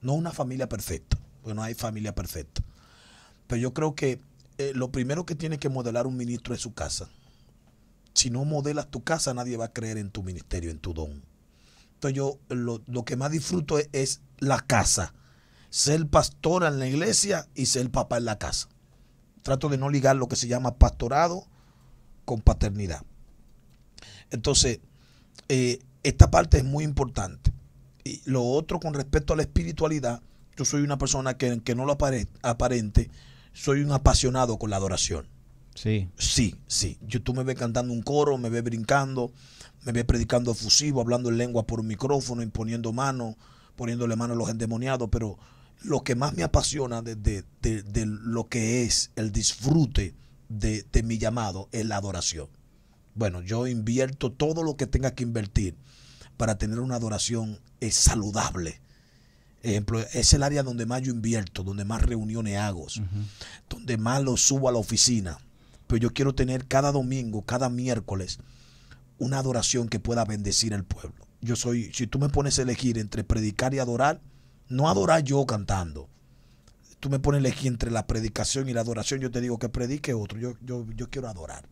No una familia perfecta, porque no hay familia perfecta. Pero yo creo que eh, lo primero que tiene que modelar un ministro es su casa. Si no modelas tu casa, nadie va a creer en tu ministerio, en tu don. Entonces yo lo, que más disfruto es, la casa. Ser pastor en la iglesia y ser papá en la casa. Trato de no ligar lo que se llama pastorado con paternidad. Entonces, eh, esta parte es muy importante. Y lo otro con respecto a la espiritualidad, yo soy una persona que, no lo aparente, soy un apasionado con la adoración. Sí. Sí, sí. Yo, tú me ves cantando un coro, me ves brincando, me ve predicando efusivo, hablando en lengua por un micrófono, imponiendo mano, poniéndole mano a los endemoniados, pero lo que más me apasiona de, de, lo que es el disfrute de, mi llamado es la adoración. Bueno, yo invierto todo lo que tenga que invertir para tener una adoración eh, saludable. Ejemplo, es el área donde más yo invierto, donde más reuniones hago, donde más lo subo a la oficina. Pero yo quiero tener cada domingo, cada miércoles, una adoración que pueda bendecir al pueblo. Yo soy, si tú me pones a elegir entre predicar y adorar, no adorar yo cantando. Tú me pones a elegir entre la predicación y la adoración, yo te digo que predique otro, yo, yo, quiero adorar.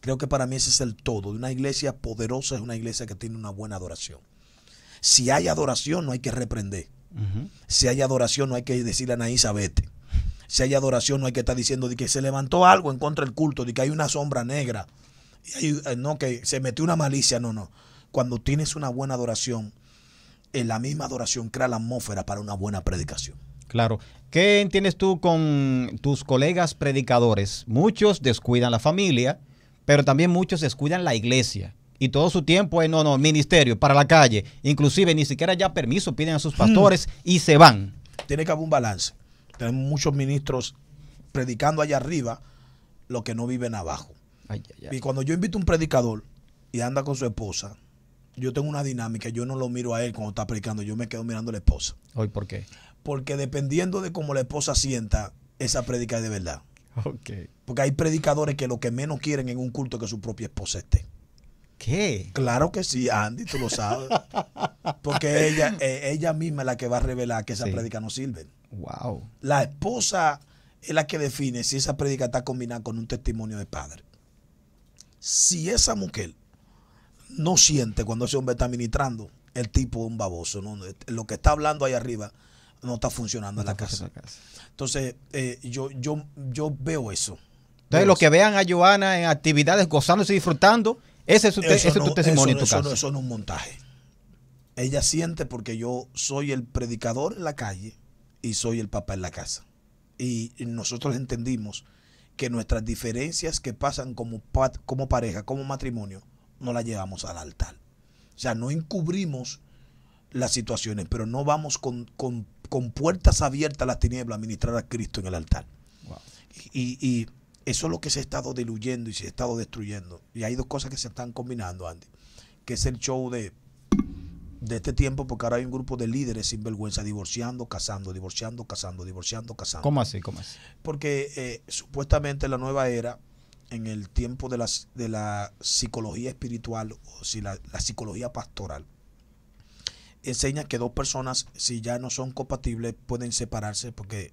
Creo que para mí ese es el todo. Una iglesia poderosa es una iglesia que tiene una buena adoración. Si hay adoración, no hay que reprender. Si hay adoración, no hay que decirle a a vete. Si hay adoración, no hay que estar diciendo de que se levantó algo en contra del culto, de que hay una sombra negra. Eh, no, que se metió una malicia, no, no. Cuando tienes una buena adoración, en la misma adoración crea la atmósfera para una buena predicación. Claro. ¿Qué entiendes tú con tus colegas predicadores? Muchos descuidan la familia, pero también muchos descuidan la iglesia. Y todo su tiempo es, no, no, ministerio, para la calle. Inclusive ni siquiera ya permiso piden a sus mm. pastores y se van. Tiene que haber un balance. Tenemos muchos ministros predicando allá arriba lo que no viven abajo. Y cuando yo invito a un predicador y anda con su esposa, yo tengo una dinámica, yo no lo miro a él cuando está predicando, yo me quedo mirando a la esposa. ¿Hoy por qué? Porque dependiendo de cómo la esposa sienta, esa predica es de verdad. Porque hay predicadores que lo que menos quieren en un culto es que su propia esposa esté. ¿Qué? Claro que sí, Andy, tú lo sabes. Porque ella, eh, ella misma es la que va a revelar que esa prédica no sirve. Wow. La esposa es la que define si esa predica está combinada con un testimonio de padre si esa mujer no siente cuando ese hombre está ministrando, el tipo es un baboso. Lo que está hablando ahí arriba no está funcionando en la casa. Entonces, eh, yo, yo, yo veo eso. Entonces, los que vean a Joana en actividades gozándose y disfrutando, ese es, tu testimonio en tu eso no es un montaje. Ella siente porque yo soy el predicador en la calle y soy el papá en la casa. Y nosotros entendimos que nuestras diferencias que pasan como, como pareja, como matrimonio, no las llevamos al altar. O sea, no encubrimos las situaciones, pero no vamos con, puertas abiertas a las tinieblas a ministrar a Cristo en el altar. Y, y, eso es lo que se ha estado diluyendo y se ha estado destruyendo. Y hay dos cosas que se están combinando, Andy, que es el show de de este tiempo porque ahora hay un grupo de líderes sin vergüenza divorciando, casando, divorciando, casando, divorciando, casando. ¿Cómo así? Porque eh, supuestamente la nueva era, en el tiempo de la, de la psicología espiritual o si la, psicología pastoral, enseña que dos personas, si ya no son compatibles, pueden separarse porque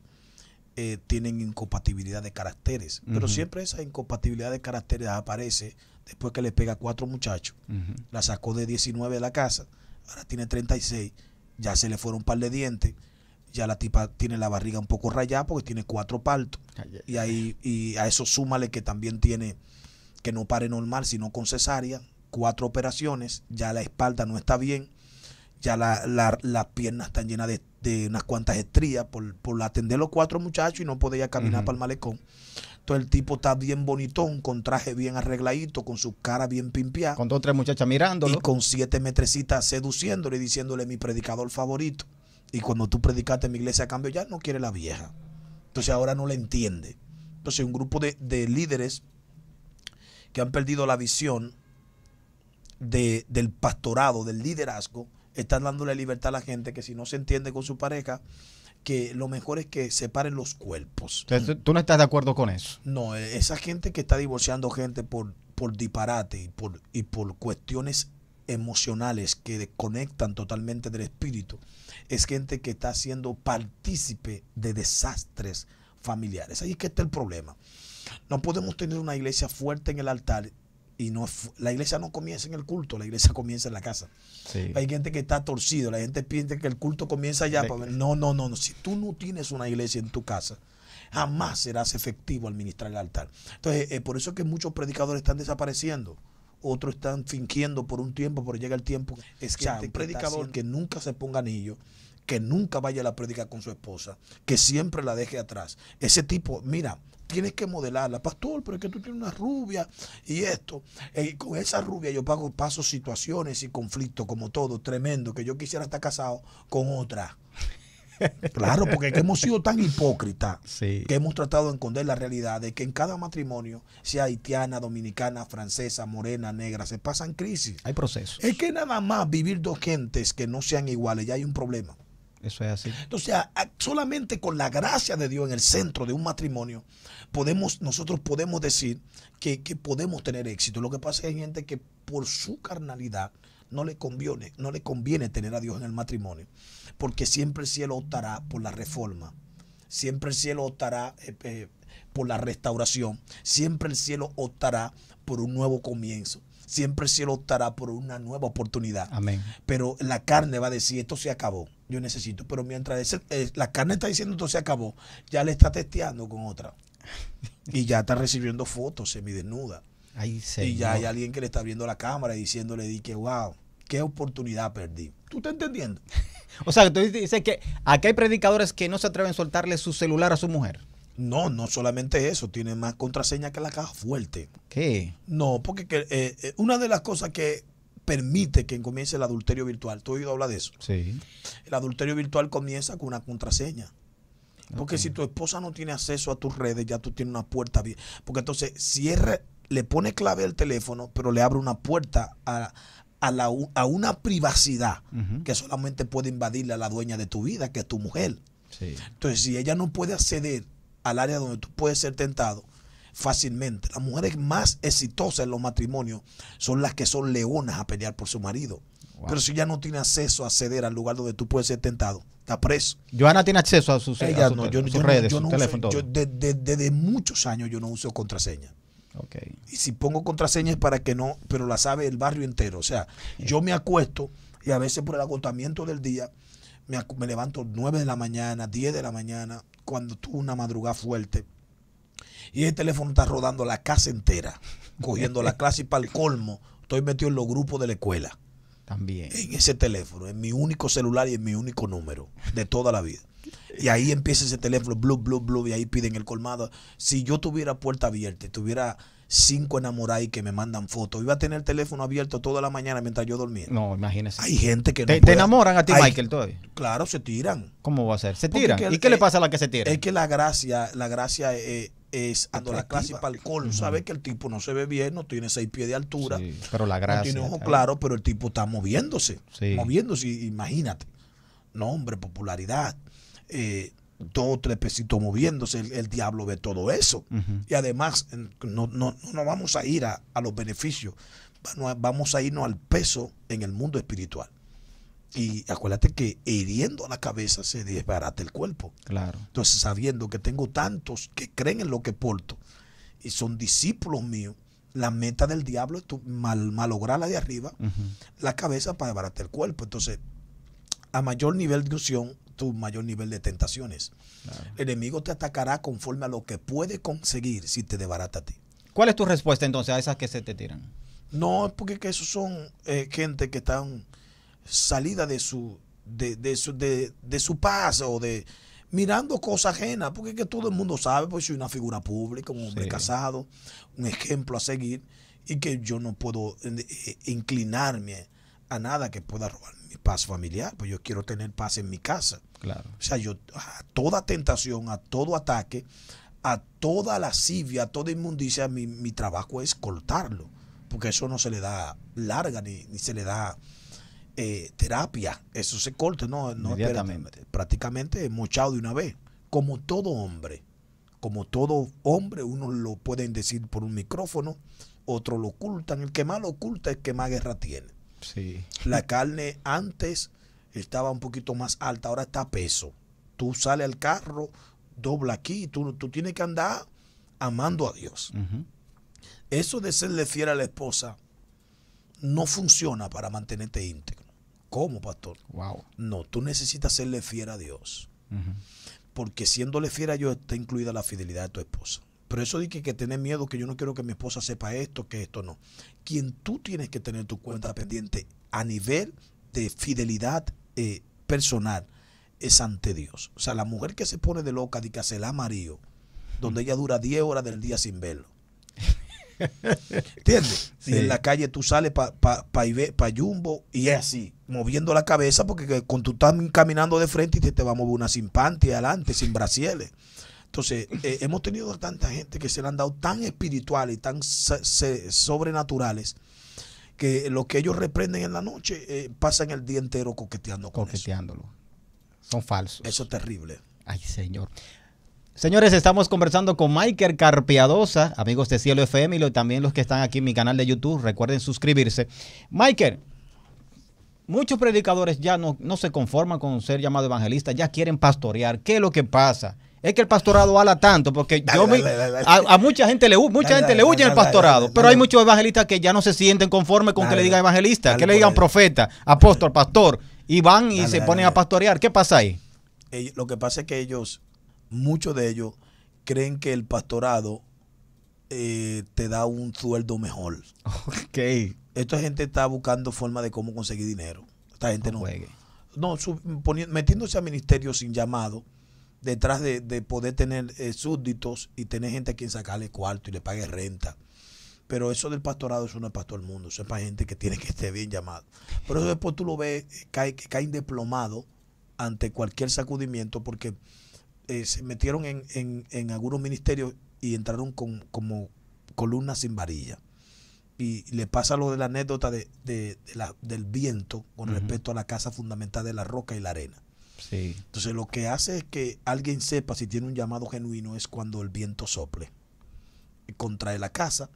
eh, tienen incompatibilidad de caracteres. Pero siempre esa incompatibilidad de caracteres aparece después que le pega a cuatro muchachos, la sacó de 19 de la casa ahora tiene 36, ya se le fueron un par de dientes, ya la tipa tiene la barriga un poco rayada porque tiene cuatro partos. y ahí y a eso súmale que también tiene que no pare normal, sino con cesárea, cuatro operaciones, ya la espalda no está bien, ya las la, piernas están llenas de, unas cuantas estrías por, por atender los cuatro muchachos y no podía caminar para el malecón. Entonces el tipo está bien bonitón, con traje bien arregladito, con su cara bien pimpiada. Con dos o tres muchachas mirándolo. Y con siete metrecitas seduciéndole y diciéndole mi predicador favorito. Y cuando tú predicaste en mi iglesia a cambio, ya no quiere la vieja. Entonces ahora no la entiende. Entonces un grupo de, líderes que han perdido la visión del pastorado, del liderazgo, están dándole libertad a la gente que si no se entiende con su pareja, que lo mejor es que separen los cuerpos. ¿Tú no estás de acuerdo con eso? No, e, esa gente que está divorciando gente por, por disparate y por, y por cuestiones emocionales que desconectan totalmente del espíritu, es gente que está siendo partícipe de desastres familiares. Ahí es que está el problema. No podemos tener una iglesia fuerte en el altar y no, la iglesia no comienza en el culto, la iglesia comienza en la casa. Hay gente que está torcido, la gente piensa que el culto comienza allá. No, no, no, Si tú no tienes una iglesia en tu casa, jamás serás efectivo al ministrar el altar. Entonces, eh, por eso es que muchos predicadores están desapareciendo. Otros están fingiendo por un tiempo, pero llega el tiempo. Es que hay un predicador que, que nunca se ponga anillo, que nunca vaya a la prédica con su esposa, que siempre la deje atrás. Ese tipo, mira, tienes que modelarla. Pastor, pero es que tú tienes una rubia y esto. Eh, con esa rubia yo paso situaciones y conflictos como todo, tremendo, que yo quisiera estar casado con otra. Claro, porque hemos sido tan hipócritas que hemos tratado de esconder la realidad de que en cada matrimonio, sea haitiana, dominicana, francesa, morena, negra, se pasan crisis. Hay procesos. Es que nada más vivir dos gentes que no sean iguales, ya hay un problema. Eso es así. Entonces, solamente con la gracia de Dios en el centro de un matrimonio, podemos, nosotros podemos decir que, podemos tener éxito. Lo que pasa es que hay gente que por su carnalidad no le conviene, no le conviene tener a Dios en el matrimonio, porque siempre el cielo optará por la reforma, siempre el cielo optará eh, eh, por la restauración, siempre el cielo optará por un nuevo comienzo siempre se optará por una nueva oportunidad. Amén. Pero la carne va a decir, esto se acabó, yo necesito. Pero mientras eh, la carne está diciendo, esto se acabó, ya le está testeando con otra. y ya está recibiendo fotos semidesnuda. Ay, y ya hay alguien que le está viendo la cámara y diciéndole, di que wow, qué oportunidad perdí. ¿Tú estás entendiendo? o sea, tú dices que aquí hay predicadores que no se atreven a soltarle su celular a su mujer. No, no solamente eso, tiene más contraseña que la caja fuerte. ¿Qué? No, porque eh, eh, una de las cosas que permite que comience el adulterio virtual, tú has oído hablar de eso. Sí. El adulterio virtual comienza con una contraseña. Porque si tu esposa no tiene acceso a tus redes, ya tú tienes una puerta abierta. Porque entonces cierra, le pone clave al teléfono, pero le abre una puerta a, la, una privacidad que solamente puede invadirle a la dueña de tu vida, que es tu mujer. Sí. Entonces, si ella no puede acceder al área donde tú puedes ser tentado fácilmente. Las mujeres más exitosas en los matrimonios son las que son leonas a pelear por su marido. Pero si ya no tiene acceso a ceder al lugar donde tú puedes ser tentado, está preso. Joana tiene acceso a sus, yo, redes, desde, muchos años yo no uso contraseña. Y si pongo contraseñas para que no, pero la sabe el barrio entero. O sea, yo me acuesto y a veces por el agotamiento del día me, me levanto 9 de la mañana, 10 de la mañana, cuando tuve una madrugada fuerte. Y el teléfono está rodando la casa entera, cogiendo la clase y para el colmo, estoy metido en los grupos de la escuela. También. En ese teléfono, en mi único celular y en mi único número de toda la vida. Y ahí empieza ese teléfono, blue, blue, blue, y ahí piden el colmado. Si yo tuviera puerta abierta, tuviera cinco Y que me mandan fotos. Iba a tener el teléfono abierto toda la mañana mientras yo dormía. No, imagínese. Hay gente que ¿Te, enamoran a ti, Michael, todavía? Claro, se tiran. ¿Cómo va a ser? ¿Se tiran? ¿Y qué le pasa a la que se tira? Es que la gracia, la gracia eh, es. es la clase para el col, sabe que el tipo no se ve bien, no tiene seis pies de altura, pero la gracia, tiene ojo claro, pero el tipo está moviéndose, moviéndose, imagínate, nombre, popularidad, eh, dos o tres pesitos moviéndose, el, diablo ve todo eso. Y además, no, vamos a ir a, los beneficios, vamos a irnos al peso en el mundo espiritual. Y acuérdate que hiriendo la cabeza se desbarata el cuerpo. Claro. Entonces, sabiendo que tengo tantos que creen en lo que porto y son discípulos míos, la meta del diablo es tu, mal, la de arriba, la cabeza para desbaratar el cuerpo. Entonces, a mayor nivel de unción, tu mayor nivel de tentaciones. El enemigo te atacará conforme a lo que puede conseguir si te debarata a ti. ¿Cuál es tu respuesta entonces a esas que se te tiran? No, porque que esos son eh, gente que están salida de su de, su, de, paz o de mirando cosas ajenas, porque que todo el mundo sabe, pues soy una figura pública, un hombre casado, un ejemplo a seguir, y que yo no puedo eh, eh, inclinarme a nada que pueda robar mi paz familiar, pues yo quiero tener paz en mi casa. Claro. O sea, yo a toda tentación, a todo ataque, a toda lascivia, a toda inmundicia, mi, mi trabajo es cortarlo. Porque eso no se le da larga ni, se le da eh, terapia. Eso se corta, no, no prácticamente mochado de una vez. Como todo hombre, como todo hombre, uno lo pueden decir por un micrófono, otro lo ocultan. El que más lo oculta es que más guerra tiene. Sí. La carne antes estaba un poquito más alta, ahora está a peso. Tú sales al carro, dobla aquí, tú, tú tienes que andar amando a Dios. Eso de serle fiel a la esposa no funciona para mantenerte íntegro. ¿Cómo, pastor? No, tú necesitas serle fiel a Dios. Porque siéndole fiel a Dios está incluida la fidelidad de tu esposa. Pero eso de que, que miedo, que yo no quiero que mi esposa sepa esto, que esto no. Quien tú tienes que tener tu cuenta pendiente a nivel de fidelidad eh, personal es ante Dios. O sea, la mujer que se pone de loca de que se amarillo, donde mm. ella dura 10 horas del día sin verlo. ¿Entiendes? Y En la calle tú sales para pa, pa, pa, Jumbo y es así, moviendo la cabeza porque con tú estás caminando de frente y te, te va a mover una sin adelante, sin bracieles Entonces, eh, hemos tenido tanta gente que se le han dado tan espiritual y tan sobrenaturales que lo que ellos reprenden en la noche eh, pasan el día entero coqueteando con Coqueteándolo. Son falsos. Eso es terrible. Ay, señor. Señores, estamos conversando con Michael Carpiadosa, amigos de Cielo FM y también los que están aquí en mi canal de YouTube. Recuerden suscribirse. Michael, muchos predicadores ya no, no se conforman con ser llamado evangelista, ya quieren pastorear. ¿Qué es lo que pasa? es que el pastorado habla tanto, porque yo a, mucha gente le, mucha gente le huye el pastorado, pero hay muchos evangelistas que ya no se sienten conformes con que le digan evangelista, que le digan pues. profeta, apóstol, pastor, y van y se ponen a pastorear. ¿Qué pasa ahí? lo que pasa es que ellos, muchos de ellos, creen que el pastorado eh, te da un sueldo mejor. Ok. Esta gente está buscando forma de cómo conseguir dinero. Esta gente no. No, metiéndose a ministerio sin llamado detrás de, poder tener eh, súbditos y tener gente a quien sacarle cuarto y le pague renta. Pero eso del pastorado, eso no es para todo el mundo, eso es para gente que tiene que estar bien llamado. Pero eso después tú lo ves, eh, cae, cae ante cualquier sacudimiento porque eh, se metieron en, algunos ministerios y entraron como columnas sin varilla. Y le pasa lo de la anécdota de, del viento con respecto a la casa fundamental de la roca y la arena. Entonces lo que hace es que alguien sepa si tiene un llamado genuino es cuando el viento sople contrae la casa.